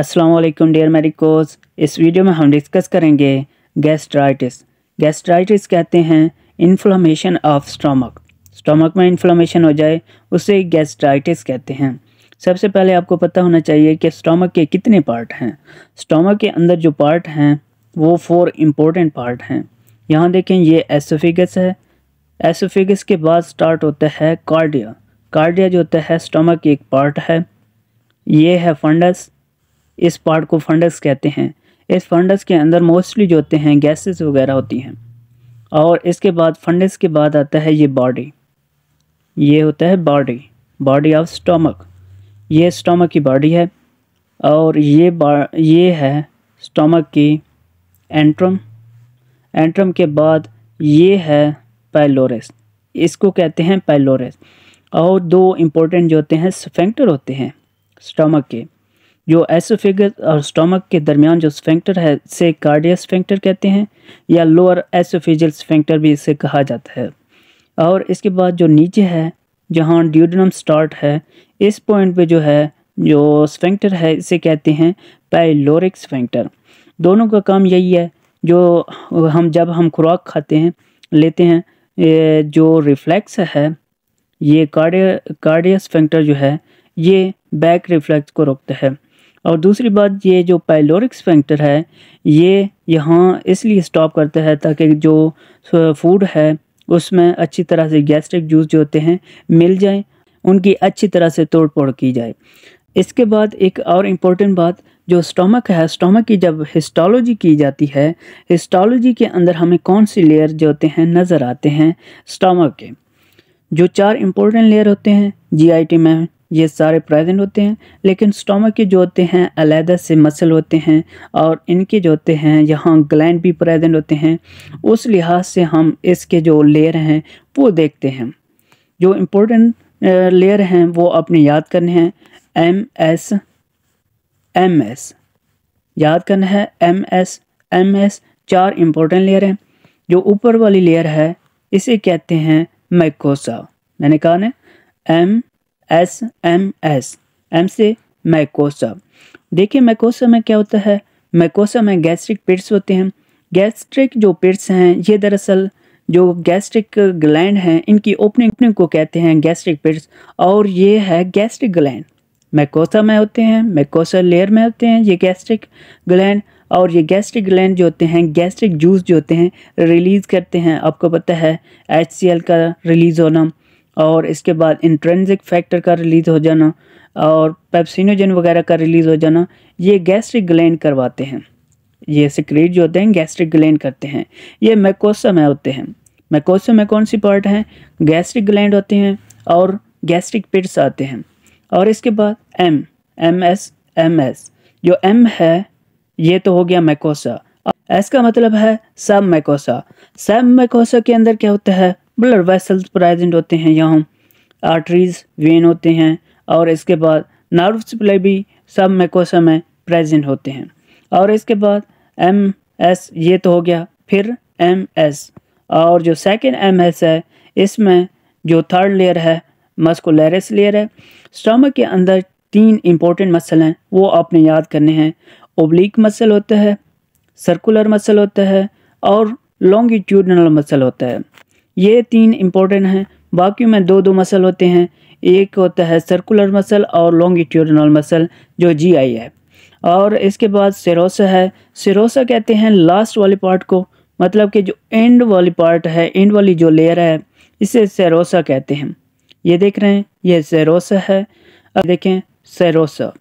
Aslam dear मेरिकोस इस video में हम डिस्कस करेंगे गैस्ट्राइटिस गैस्ट्राइटिस कहते हैं इन्फ्लोमेशन ऑफ स्टोमक स्टोमक में इन्फ्लोमेशन हो जाए उसे गैस्ट्राइटिस कहते हैं सबसे पहले आपको पता होना चाहिए कि स्टोमक के कितने पार्ट हैं स्टोमक के अंदर जो पार्ट हैं वो फोर इम्पोर्टेंट पार्ट हैं यहाँ देखें ये एसोफिगस है एसोफिगस के बाद स्टार्ट होता है कार्डिया कार्डिया जो होता है स्टोमक एक पार्ट है ये है फंडस इस पार्ट को फंडस कहते हैं इस फंडस के अंदर मोस्टली जो होते हैं गैसेस वगैरह होती हैं और इसके बाद फंडस के बाद आता है ये बॉडी ये होता है बॉडी बॉडी ऑफ स्टोमक ये स्टोमक की बॉडी है और ये ये है स्टोमक की एंट्रम एंट्रम के बाद ये है पैलोरस इसको कहते हैं पैलोरस और दो इम्पोर्टेंट जो होते हैं स्फेंक्टर होते हैं स्टोमक के जो एसोफेगस और स्टोमक के दरमियान जो स्फेंक्टर है इसे कार्डियस फेंक्टर कहते हैं या लोअर एसोफेजल स्फेंक्टर भी इसे कहा जाता है और इसके बाद जो नीचे है जहाँ ड्यूडनम स्टार्ट है इस पॉइंट पे जो है जो स्फेंक्टर है इसे कहते हैं पैलोरिक स्फेंक्टर दोनों का काम यही है जो हम जब हम खुराक खाते हैं लेते हैं जो रिफ्लैक्स है ये कार्डिय कार्डियस फेंक्टर जो है ये बैक रिफ्लेक्स को रोकता है और दूसरी बात ये जो पाइलोरिक स्पेंक्टर है ये यहाँ इसलिए स्टॉप करता है ताकि जो फूड है उसमें अच्छी तरह से गैस्ट्रिक जूस जो होते हैं मिल जाएं उनकी अच्छी तरह से तोड़ फोड़ की जाए इसके बाद एक और इम्पोर्टेंट बात जो स्टोमक है स्टोमक की जब हिस्टोलॉजी की जाती है हिस्टोलॉजी के अंदर हमें कौन सी लेयर जो होते हैं नज़र आते हैं स्टोमक के जो चार इम्पोर्टेंट लेयर होते हैं जीआईटी में ये सारे प्रेजेंट होते हैं लेकिन स्टोमक के जो होते हैं अलहदा से मसल होते हैं और इनके जो होते हैं यहाँ ग्लैंड भी प्रेजेंट होते हैं उस लिहाज से हम इसके जो लेयर हैं वो देखते हैं जो इम्पोर्टेंट लेयर हैं वो अपने याद करने हैं एम एस एम एस याद करना है एम एस एम एस चार इम्पोर्टेंट लेयर हैं जो ऊपर वाली लेयर है इसे कहते हैं मैकोसा मैंने कहा ना M S M S M से मैकोसा देखिए मैकोसा में क्या होता है मैकोसा में गैस्ट्रिक पिट्स होते हैं गैस्ट्रिक जो पिट्स हैं ये दरअसल जो गैस्ट्रिक ग्लैंड हैं इनकी ओपनिंग ओपनिंग को कहते हैं गैस्ट्रिक पिट्स और ये है गैस्ट्रिक ग्लैंड मैकोसा में होते हैं मैकोसा लेयर में होते हैं ये गैस्ट्रिक ग्लैंड और ये गैस्ट्रिक ग्लैंड जो होते हैं गैस्ट्रिक जूस जो होते हैं रिलीज़ करते हैं आपको पता है एच का रिलीज़ होना और इसके बाद इंट्रेंसिक फैक्टर का रिलीज़ हो जाना और पेप्सिनोजन वगैरह का रिलीज़ हो जाना ये गैस्ट्रिक ग्लैंड करवाते हैं ये सिक्रेट जो होते हैं गैस्ट्रिक ग्लैंड करते हैं ये मैकोसा में होते हैं मैकोसा में कौन सी पार्ट हैं गैस्ट्रिक ग्लैंड होते हैं और गैस्ट्रिक पिट्स आते हैं और इसके बाद M M S M S जो एम है ये तो हो गया मैकोसा एस का मतलब है सब मैकोसा सब मैकोसा के अंदर क्या होता है ब्लड वेसल्स प्रेजेंट होते हैं यहाँ आर्टरीज वेन होते हैं और इसके बाद नर्व सप्लाई भी सब मैकोसा में प्रेजेंट होते हैं और इसके बाद एम एस ये तो हो गया फिर एम एस और जो सेकेंड एम एस है इसमें जो थर्ड लेयर है मस्कुलरस लेयर है स्टमक के अंदर तीन इंपॉर्टेंट मसल हैं वो आपने याद करने हैं ओब्लिक मसल होता है सर्कुलर मसल होता है और लॉन्गिट्यूडनल मसल होता है ये तीन इम्पोर्टेंट हैं बाकी में दो दो मसल होते हैं एक होता है सर्कुलर मसल और लॉन्गिट्यूडनल मसल जो जी आई है और इसके बाद सिरोसा है सिरोसा कहते हैं लास्ट वाले पार्ट को मतलब कि जो एंड वाली पार्ट है एंड वाली जो लेयर है इसे सेरोसा कहते हैं ये देख रहे हैं ये सेरोसा है अब देखें सेरोसा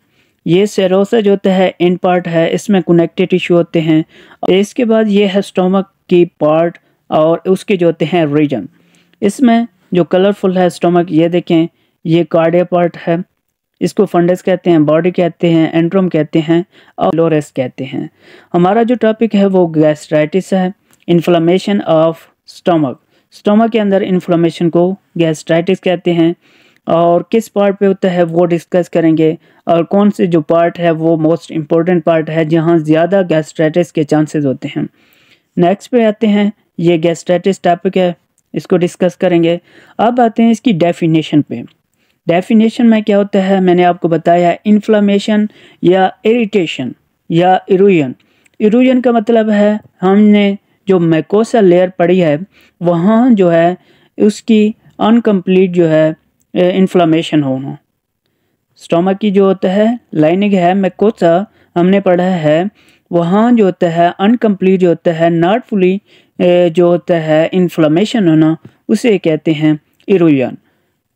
ये सेरोसा जो होता है एंड पार्ट है इसमें कनेक्टेड टिश्यू होते हैं इसके बाद ये है स्टोमक की पार्ट और उसके जो होते हैं रीजन इसमें जो कलरफुल है स्टोमक ये देखें ये कार्डिया पार्ट है इसको फंडस कहते हैं बॉडी कहते हैं एंड्रोम कहते हैं और लोरेस कहते हैं हमारा जो टॉपिक है वो गैस्ट्राइटिस है इन्फ्लामेशन ऑफ स्टोमक स्टोमक के अंदर इन्फ्लामेशन को गैस्ट्राइटिस कहते हैं और किस पार्ट पे होता है वो डिस्कस करेंगे और कौन से जो पार्ट है वो मोस्ट इम्पॉर्टेंट पार्ट है जहाँ ज़्यादा गैस्ट्राइटिस के चांसेस होते हैं नेक्स्ट पे आते हैं ये गैस्ट्राइटिस टॉपिक है इसको डिस्कस करेंगे अब आते हैं इसकी डेफिनेशन पे डेफिनेशन में क्या होता है मैंने आपको बताया इन्फ्लामेशन या इरिटेशन या इरूजन इरूजन का मतलब है हमने जो मैकोसा लेयर पड़ी है वहाँ जो है उसकी अनकम्प्लीट जो है इन्फ्लामेशन होना स्टोमक की जो होता है लाइनिंग है मैकोसा हमने पढ़ा है वहाँ जो होता है अनकम्प्लीट जो होता है नॉट फुली जो होता है इन्फ्लामेशन होना उसे कहते हैं इरोयन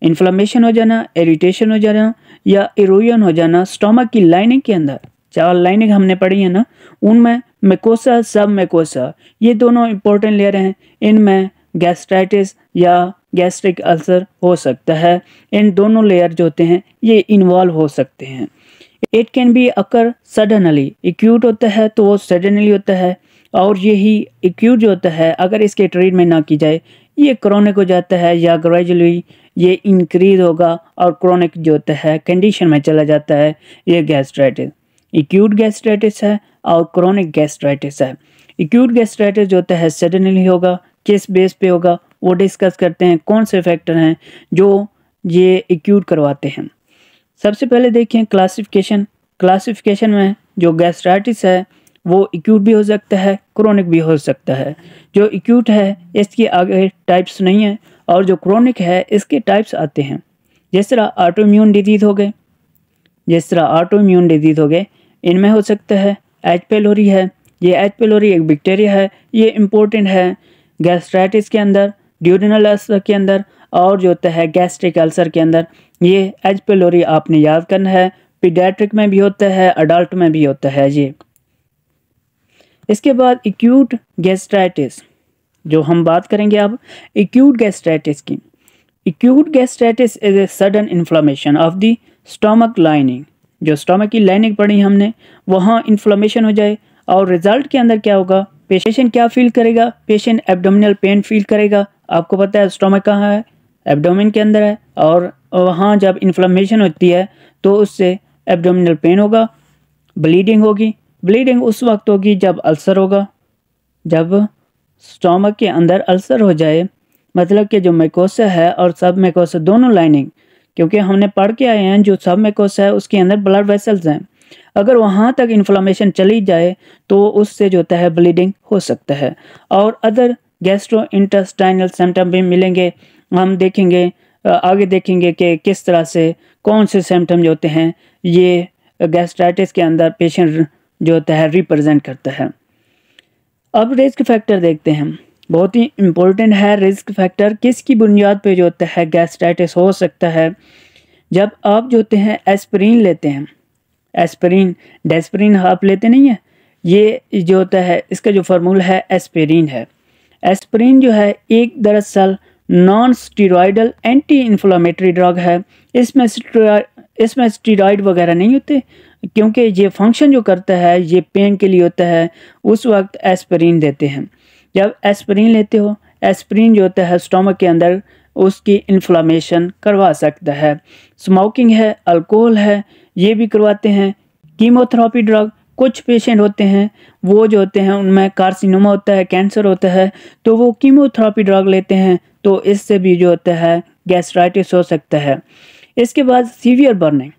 इन्फ्लामेशन हो जाना इरिटेशन हो जाना या इरोयन हो जाना स्टोमक की लाइनिंग के अंदर चार लाइनिंग हमने पढ़ी है ना उनमें मेकोसा सब मेकोसा ये दोनों इंपॉर्टेंट लेयर हैं इनमें गैस्ट्राइटिस या गैस्ट्रिक अल्सर हो सकता है इन दोनों लेयर जो होते हैं ये इन्वॉल्व हो सकते हैं it can be occur suddenly acute होता है तो वो सडनली होता है और यही एक्यूट जो होता है अगर इसके ट्रीटमेंट ना की जाए ये क्रोनिक हो जाता है या ग्रेजुअली ये इंक्रीज होगा और क्रोनिक जो होता है कंडीशन में चला जाता है ये गैस्ट्राइटिस एक्यूट गैस्ट्राइटिस है और क्रोनिक गैस्ट्राइटिस है एक्यूट गैस्ट्राइटिस जो होता है सडनली होगा किस बेस पे होगा वो डिस्कस करते हैं कौन से फैक्टर हैं जो ये एक्यूट करवाते हैं सबसे पहले देखें क्लासिफिकेशन क्लासिफिकेशन में जो गैस्ट्राइटिस है वो एक्यूट भी हो सकता है क्रोनिक भी हो सकता है जो एक्यूट है इसके आगे टाइप्स नहीं है और जो क्रोनिक है इसके टाइप्स आते हैं जिस तरह आटोम्यून डिजीज हो गए जिस तरह आटोम्यून डिजीज हो गए इनमें हो सकता है एच पेलोरी है ये एच पेलोरी एक बैक्टीरिया है ये इम्पोर्टेंट है गैस्ट्राइटिस के अंदर ड्यूरिनल अल्सर के अंदर और जो होता है गैस्ट्रिक अल्सर के अंदर ये एच पेलोरी आपने याद करना है पीडियाट्रिक में भी होता है अडल्ट में भी होता है ये इसके बाद एक्यूट गैस्ट्राइटिस जो हम बात करेंगे अब एक्यूट गैस्ट्राइटिस की acute gastritis is a sudden inflammation of the stomach lining जो स्टोमक की लाइनिंग पड़ी हमने वहाँ इन्फ्लामेशन हो जाए और रिज़ल्ट के अंदर क्या होगा पेशेंट क्या फील करेगा पेशेंट एब्डोमिनल पेन फील करेगा आपको पता है स्टोमक कहाँ है एब्डोमिन के अंदर है और वहाँ जब इन्फ्लामेशन होती है तो उससे एब्डोमिनल पेन होगा ब्लीडिंग होगी ब्लीडिंग उस वक्त होगी जब अल्सर होगा जब स्टोमक के अंदर अल्सर हो जाए मतलब कि जो मेकोसा है और सब मेकोसा दोनों लाइनिंग क्योंकि हमने पढ़ के आए हैं जो सब मेकोसा है उसके अंदर ब्लड वेसल्स हैं अगर वहाँ तक इन्फ्लामेशन चली जाए तो उससे जो होता है ब्लीडिंग हो सकता है और अदर गैस्ट्रो इंटस्टाइनल सिम्टम भी मिलेंगे हम देखेंगे आगे देखेंगे कि किस तरह से कौन से सिम्टम जो होते हैं ये गैस्ट्राइटिस के अंदर पेशेंट जो होता है रिप्रेजेंट करता है अब रिस्क फैक्टर देखते हैं बहुत ही इम्पोर्टेंट है रिस्क फैक्टर किसकी बुनियाद पे जो होता है गैस्ट्राइटिस हो सकता है जब आप जो होते हैं एस्प्रीन लेते हैं एस्प्रीन डेस्प्रीन आप लेते नहीं हैं ये जो होता है इसका जो फार्मूला है एस्प्रीन है एस्प्रीन जो है एक दरअसल non steroidal anti inflammatory drug है इसमें इसमें स्टीरॉयड वगैरह नहीं होते क्योंकि ये फंक्शन जो करता है ये पेन के लिए होता है उस वक्त एस्परिन देते हैं जब एस्परिन लेते हो एस्परिन जो होता है स्टोमक के अंदर उसकी इन्फ्लामेशन करवा सकता है स्मोकिंग है अल्कोहल है ये भी करवाते हैं कीमोथेरापी ड्रग कुछ पेशेंट होते हैं वो जो होते हैं उनमें कार्सिनोमा होता है कैंसर होता है तो वो कीमोथेरापी ड्रग लेते हैं तो इससे भी जो होता है गैस्ट्राइटिस हो सकता है इसके बाद सीवियर बर्निंग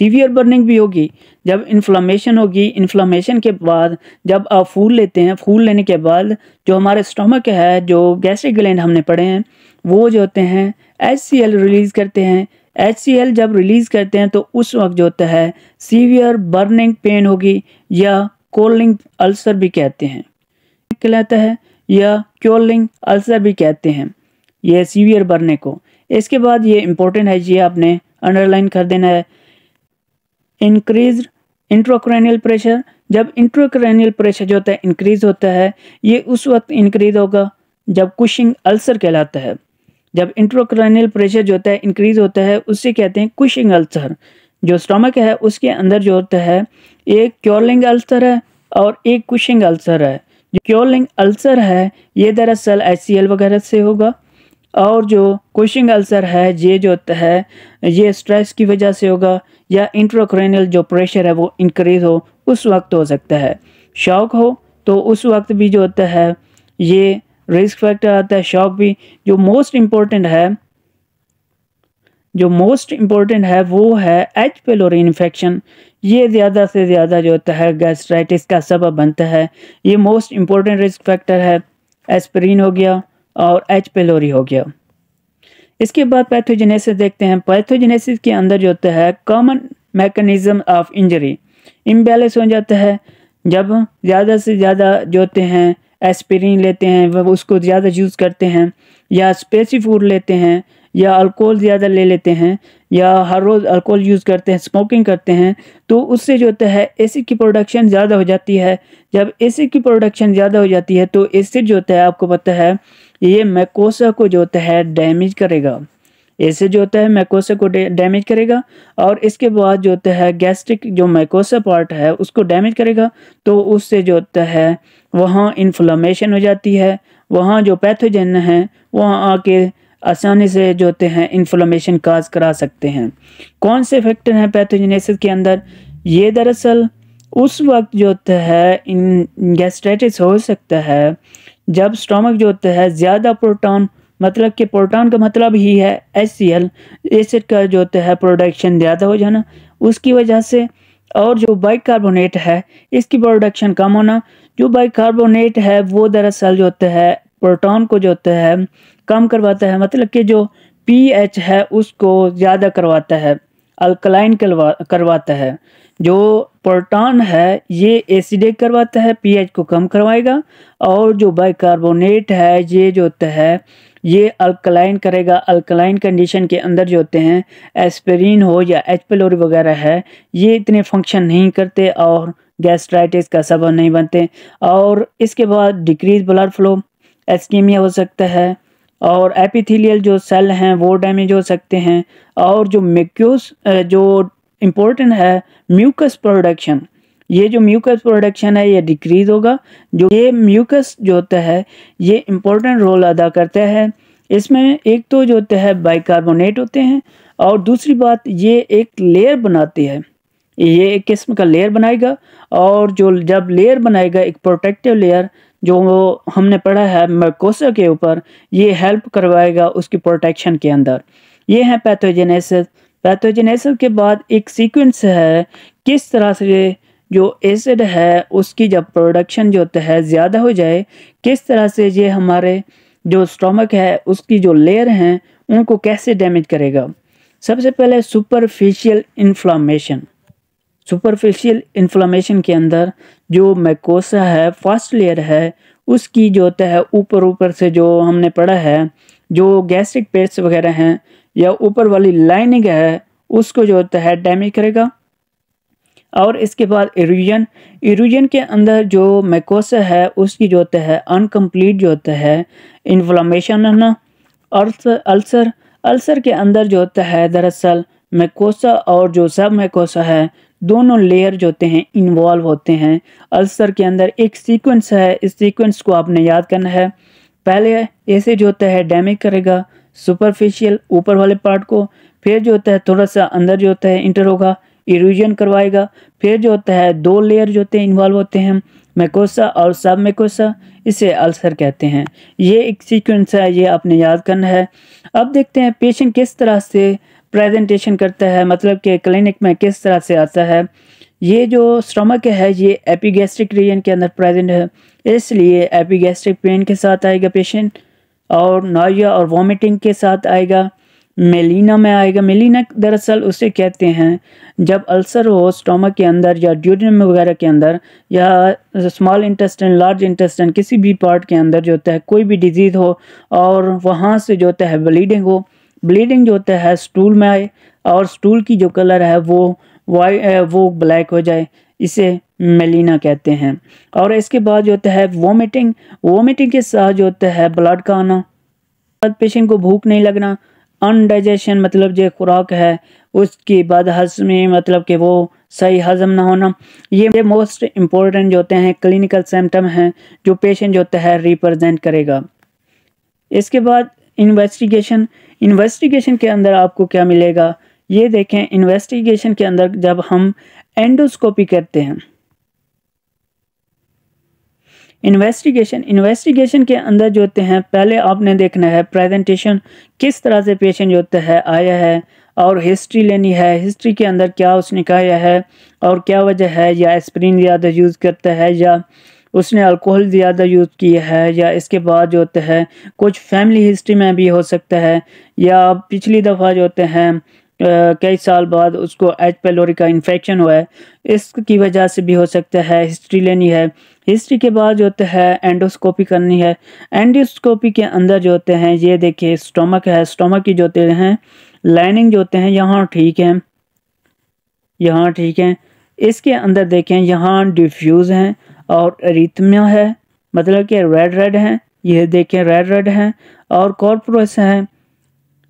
सीवियर बर्निंग भी होगी जब इन्फ्लामेशन होगी इन्फ्लामेशन के बाद जब आप फूल लेते हैं फूल लेने के बाद जो हमारे स्टोमक है जो गैस्ट्रिक ग्लैंड हमने पढ़े हैं वो जो होते हैं एच रिलीज़ करते हैं एच जब रिलीज़ करते हैं तो उस वक्त जो होता है सीवियर बर्निंग पेन होगी या कोलिंग अल्सर भी कहते हैं कहलाता है या क्योलिंग अल्सर भी कहते हैं यह सीवियर बर्ने को इसके बाद ये इम्पोर्टेंट है ये आपने अंडरलाइन कर देना है इंक्रीज इंट्रोक्रैनियल प्रेशर जब इंट्रोक्रैनियल प्रेशर जो होता है इंक्रीज होता है ये उस वक्त इंक्रीज होगा जब कुशिंग अल्सर कहलाता है जब इंट्रोक्रैनियल प्रेशर जो होता है इंक्रीज होता है उससे कहते हैं कुशिंग अल्सर जो स्टोमक है उसके अंदर जो होता है एक क्योरलिंग अल्सर है और एक कुशिंग अल्सर है जो क्योरलिंग अल्सर है ये दरअसल एस वगैरह से होगा और जो क्वेश्चन आंसर है ये जो होता है ये स्ट्रेस की वजह से होगा या इंट्रोक्रेनल जो प्रेशर है वो इंक्रीज हो उस वक्त हो सकता है शौक हो तो उस वक्त भी जो होता है ये रिस्क फैक्टर आता है शौक भी जो मोस्ट इम्पोर्टेंट है जो मोस्ट इम्पोर्टेंट है वो है एच पेलोरी इन्फेक्शन ये ज़्यादा से ज़्यादा जो होता है गैस्ट्राइटिस का सबब बनता है ये मोस्ट इम्पोर्टेंट रिस्क फैक्टर है एस्पिरिन हो गया और एच पेलोरी हो गया इसके बाद पैथोजेनेसिस देखते हैं पैथोजेनेसिस के अंदर जो होता है common mechanism of injury imbalance हो जाता है जब ज़्यादा से ज़्यादा जो होते हैं एस्पिरिन लेते हैं वह उसको ज़्यादा यूज़ करते हैं या स्पेसी फूड लेते हैं या अल्कोहल ज़्यादा ले लेते हैं या हर रोज़ अल्कोहल यूज़ करते हैं स्मोकिंग करते हैं तो उससे जो होता है एसिड की प्रोडक्शन ज़्यादा हो जाती है जब एसिड की प्रोडक्शन ज़्यादा हो जाती है तो एसिड जो होता है आपको पता है ये मैकोसा को जो होता है डैमेज करेगा ऐसे जो होता है मैकोसा को डैमेज करेगा और इसके बाद जो होता है गैस्ट्रिक जो मैकोसा पार्ट है उसको डैमेज करेगा तो उससे जो होता है वहाँ इन्फ्लामेशन हो जाती है वहाँ जो पैथोजन है वहाँ आके आसानी से जो होते हैं इन्फ्लामेशन काज करा सकते हैं कौन से फैक्टर हैं पैथोजनेसिस के अंदर ये दरअसल उस वक्त जो होता है इन गैस्ट्राइटिस हो सकता है जब स्टोमक जो होता है ज़्यादा प्रोटॉन मतलब कि प्रोटॉन का मतलब ही है एस सी एल एसिड का जो होता है प्रोडक्शन ज़्यादा हो जाना उसकी वजह से और जो बाइकार्बोनेट है इसकी प्रोडक्शन कम होना जो बाइकार्बोनेट है वो दरअसल जो होता है प्रोटॉन को जो होता है कम करवाता है मतलब कि जो पीएच है उसको ज़्यादा करवाता है अल्कलाइन करवा करवाता है जो प्रोटॉन है ये एसिडिक करवाता है पीएच को कम करवाएगा और जो बाइकार्बोनेट है ये जो होता है ये अल्कलाइन करेगा अल्कलाइन कंडीशन के अंदर जो होते हैं एस्पिरिन हो या एच पलोरी वगैरह है ये इतने फंक्शन नहीं करते और गैस्ट्राइटिस का सबब नहीं बनते और इसके बाद डिक्रीज ब्लड फ्लो एस्कीमिया हो सकता है और एपिथेलियल जो सेल हैं वो डैमेज हो सकते हैं और जो मेक्यूस जो इम्पोर्टेंट है म्यूकस प्रोडक्शन ये जो म्यूकस प्रोडक्शन है ये डिक्रीज होगा जो ये म्यूकस जो होता है ये इम्पोर्टेंट रोल अदा करता है इसमें एक तो जो होता है बाइकार्बोनेट होते हैं और दूसरी बात ये एक लेयर बनाती है ये एक किस्म का लेयर बनाएगा और जो जब लेयर बनाएगा एक प्रोटेक्टिव लेयर जो हमने पढ़ा है मर्कोसा के ऊपर ये हेल्प करवाएगा उसकी प्रोटेक्शन के अंदर ये है पैथोजेनेसिस पैथोजेनेसिस के बाद एक सीक्वेंस है किस तरह से जो एसिड है उसकी जब प्रोडक्शन जो है ज़्यादा हो जाए किस तरह से ये हमारे जो स्टोमक है उसकी जो लेयर हैं उनको कैसे डैमेज करेगा सबसे पहले सुपरफिशियल इन्फ्लामेशन सुपरफिशियल इन्फ्लामेशन के अंदर जो मैकोसा है फर्स्ट लेयर है उसकी जो होता है ऊपर ऊपर से जो हमने पढ़ा है जो गैस्ट्रिक पेट्स वगैरह हैं या ऊपर वाली लाइनिंग है उसको जो होता है डैमेज करेगा और इसके बाद इरूजन इरूजन के अंदर जो मैकोसा है उसकी जो होता है अनकम्प्लीट जो होता है इन्फ्लामेशन रहना अल्सर अल्सर के अंदर जो होता है दरअसल मैकोसा और जो सब मैकोसा है दोनों लेयर जो होते हैं इन्वॉल्व होते हैं अल्सर के अंदर एक सीक्वेंस है इस सीक्वेंस को आपने याद करना है पहले ऐसे जो होता है डैमेज करेगा सुपरफिशियल ऊपर वाले पार्ट को फिर जो होता है थोड़ा सा अंदर जो होता है इंटर होगा इरूजन करवाएगा फिर जो होता है दो लेयर जो होते हैं इन्वॉल्व होते हैं मेकोसा और सब मेकोसा इसे अल्सर कहते हैं ये एक सीक्वेंस है ये आपने याद करना है अब देखते हैं पेशेंट किस तरह से प्रेजेंटेशन करता है मतलब कि क्लिनिक में किस तरह से आता है ये जो स्टमक है ये एपीगैस्ट्रिक रीजन के अंदर प्रेजेंट है इसलिए एपीगैस्ट्रिक पेन के साथ आएगा पेशेंट और नोया और वॉमिटिंग के साथ आएगा मेलिना में आएगा मेलिना दरअसल उसे कहते हैं जब अल्सर हो स्टोमक के अंदर या ड्यूरियम वगैरह के अंदर या स्मॉल इंटेस्टाइन लार्ज इंटेस्टाइन किसी भी पार्ट के अंदर जो होता है कोई भी डिजीज़ हो और वहाँ से जो होता है ब्लीडिंग हो ब्लीडिंग जो होता है स्टूल में आए और स्टूल की जो कलर है वो वाई वो ब्लैक हो जाए इसे मेलिना कहते हैं और इसके बाद जो होता है वोमिटिंग वोमिटिंग के साथ जो होता है ब्लड का आना बाद पेशेंट को भूख नहीं लगना अनडाइजेशन मतलब जो खुराक है उसके बाद हजमी मतलब कि वो सही हजम ना होना ये मोस्ट इम्पोर्टेंट जो होते हैं क्लिनिकल सिम्टम हैं जो पेशेंट जो होता है रिप्रेजेंट करेगा इसके बाद इन्वेस्टिगेशन इन्वेस्टिगेशन के अंदर आपको क्या मिलेगा ये देखें इन्वेस्टिगेशन के अंदर जब हम एंडोस्कोपी करते हैं इन्वेस्टिगेशन इन्वेस्टिगेशन के अंदर जो होते हैं पहले आपने देखना है प्रेजेंटेशन किस तरह से पेशेंट जो होता है आया है और हिस्ट्री लेनी है हिस्ट्री के अंदर क्या उसने खाया है और क्या वजह है या एस्प्रिन ज़्यादा यूज़ करता है या उसने अल्कोहल ज़्यादा यूज़ किया है या इसके बाद जो होता है कुछ फैमिली हिस्ट्री में भी हो सकता है या पिछली दफ़ा जो होते हैं कई साल बाद उसको एच पेलोरी का इन्फेक्शन हुआ है इसकी वजह से भी हो सकता है हिस्ट्री लेनी है हिस्ट्री के बाद जो होता है एंडोस्कोपी करनी है एंडोस्कोपी के अंदर जो होते हैं ये देखिए स्टोमक है स्टोमक की जो होते हैं लाइनिंग जो होते हैं यहाँ ठीक है यहाँ ठीक है इसके अंदर देखें यहाँ डिफ्यूज़ हैं और रिथमिया है मतलब कि रेड रेड हैं ये देखें रेड रेड हैं और कॉर्पोरस हैं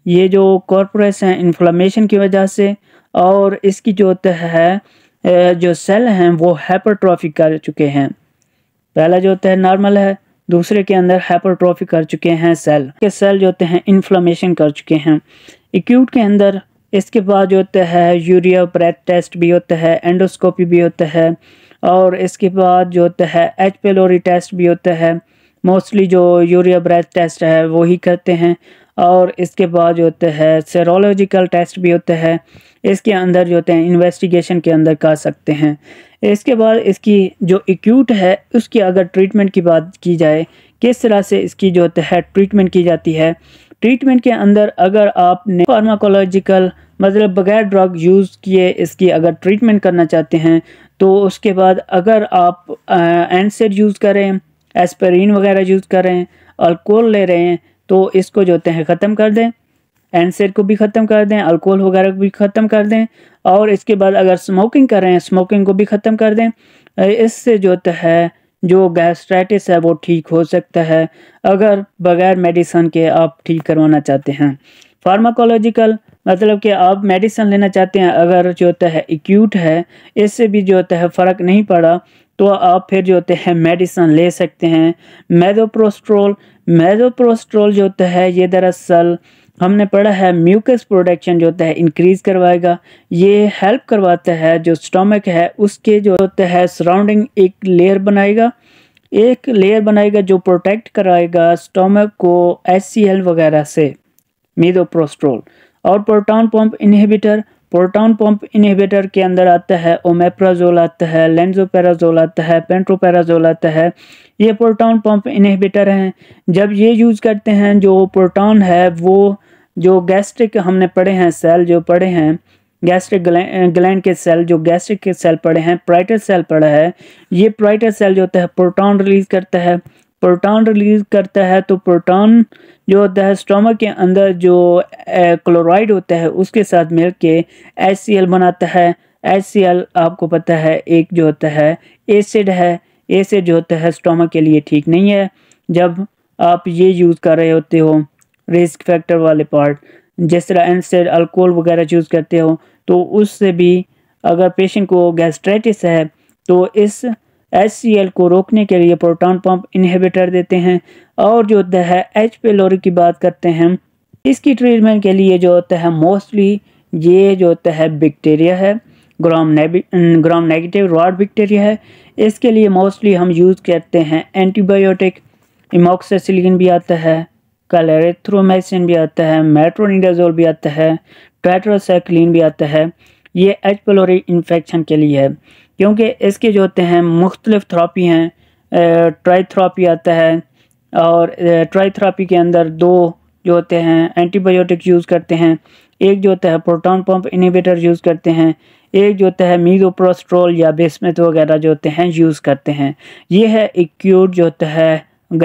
ये जो कॉरपोरेस हैं इन्फ्लामेशन की वजह से और इसकी जो है जो सेल हैं वो हाइपरट्रॉफी कर चुके हैं पहला जो होता है नॉर्मल है दूसरे के अंदर हाइपरट्रॉफी कर चुके हैं सेल के सेल जो होते हैं इन्फ्लामेशन कर चुके हैं एक्यूट के अंदर इसके बाद जो होता है यूरिया ब्रेथ टेस्ट भी होता है एंडोस्कोपी भी होता है और इसके बाद जो होता है एच पेलोरी टेस्ट भी होता है मोस्टली जो यूरिया ब्रेथ टेस्ट है वो ही करते हैं और इसके बाद जो होते हैं सेरोलॉजिकल टेस्ट भी होते हैं इसके अंदर जो होते हैं इन्वेस्टिगेशन के अंदर कर सकते हैं इसके बाद इसकी जो एक्यूट है उसकी अगर ट्रीटमेंट की बात की जाए किस तरह से इसकी जो होते है ट्रीटमेंट की जाती है ट्रीटमेंट के अंदर अगर आपने फार्माकोलॉजिकल मतलब बगैर ड्रग यूज़ किए इसकी अगर ट्रीटमेंट करना चाहते हैं तो उसके बाद अगर आप एंडसेट यूज़ करें एस्परिन वगैरह यूज़ करें अल्कोहल ले रहे हैं तो इसको जो होते हैं ख़त्म कर दें एनसेट को भी ख़त्म कर दें अल्कोहल वगैरह को भी ख़त्म कर दें और इसके बाद अगर स्मोकिंग कर रहे हैं स्मोकिंग को भी ख़त्म कर दें इससे जो होता है जो गैस्ट्राइटिस है वो ठीक हो सकता है अगर बगैर मेडिसन के आप ठीक करवाना चाहते हैं फार्माकोलॉजिकल मतलब कि आप मेडिसन लेना चाहते हैं अगर जो होता है एक्यूट है इससे भी जो होता है फ़र्क नहीं पड़ा तो आप फिर जो होते हैं मेडिसन ले सकते हैं मेदोप्रोस्ट्रोल मेदोप्रोस्ट्रोल जो होता है ये दरअसल हमने पढ़ा है म्यूकस प्रोडक्शन जो होता है इंक्रीज़ करवाएगा ये हेल्प करवाता है जो स्टोमक है उसके जो होता है सराउंडिंग एक लेयर बनाएगा एक लेयर बनाएगा जो प्रोटेक्ट कराएगा स्टोमक को एस वगैरह से मीदोप्रोस्ट्रोल और proton pump inhibitor proton pump inhibitor के अंदर आता है ओमेप्राजोल आता है लेंजोपेराजोल आता है पेंट्रोपेराजोल आता है ये प्रोटॉन पंप इनहिबिटर हैं जब ये यूज़ करते हैं जो प्रोटॉन है वो जो गैस्ट्रिक हमने पढ़े हैं सेल जो पढ़े हैं गैस्ट्रिक ग्लैंड के सेल जो गैस्ट्रिक के सेल पड़े हैं प्राइटर सेल पड़ा है ये प्राइटर सेल जो होता है प्रोटॉन रिलीज करता है प्रोटॉन रिलीज करता है तो प्रोटॉन जो होता है स्टोमक के अंदर जो क्लोराइड होता है उसके साथ मिल के एच बनाता है एच आपको पता है एक जो होता है एसिड है एसिड जो होता है स्टोमक के लिए ठीक नहीं है जब आप ये यूज़ कर रहे होते हो रिस्क फैक्टर वाले पार्ट जिस तरह एनसेड अल्कोहल वगैरह चूज़ करते हो तो उससे भी अगर पेशेंट को गैस्ट्राइटिस है तो इस एच को रोकने के लिए प्रोटॉन पंप इन्हेबिटर देते हैं और जो होता है एच पेलोरी की बात करते हैं इसकी ट्रीटमेंट के लिए जो होता है मोस्टली ये जो होता है बैक्टीरिया है gram gram negative rod bacteria है इसके लिए मोस्टली हम यूज़ करते हैं एंटीबायोटिक इमोक्सेसिलिन भी आता है कलेरेथ्रोमेसिन भी आता है मेट्रोनिडाजोल भी आता है ट्रेट्रोसाइक्लिन भी आता है ये एच पलोरी इन्फेक्शन के लिए है क्योंकि इसके जो होते हैं मुख्तलिफ थ्रापी हैं ट्राई थ्रापी आता है और ट्राई थ्रापी के अंदर दो जो होते हैं एंटीबायोटिक यूज़ करते हैं एक जो होता है प्रोटॉन पंप इनिवेटर यूज़ करते हैं एक जो होता है मीजोप्रोस्ट्रोल या बेसमेथ वगैरह जो होते हैं यूज़ करते हैं ये है एक्यूट जो होता है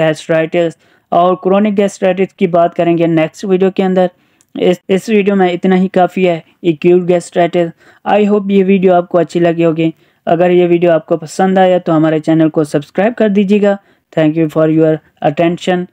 गैस्ट्राइटिस और क्रोनिक गैस्ट्राइटिस की बात करेंगे नेक्स्ट वीडियो के अंदर इस इस वीडियो में इतना ही काफ़ी है एक्यूट गैस्ट्राइटिस आई होप ये वीडियो आपको अच्छी लगी होगी अगर ये वीडियो आपको पसंद आया तो हमारे चैनल को सब्सक्राइब कर दीजिएगा thank you for your attention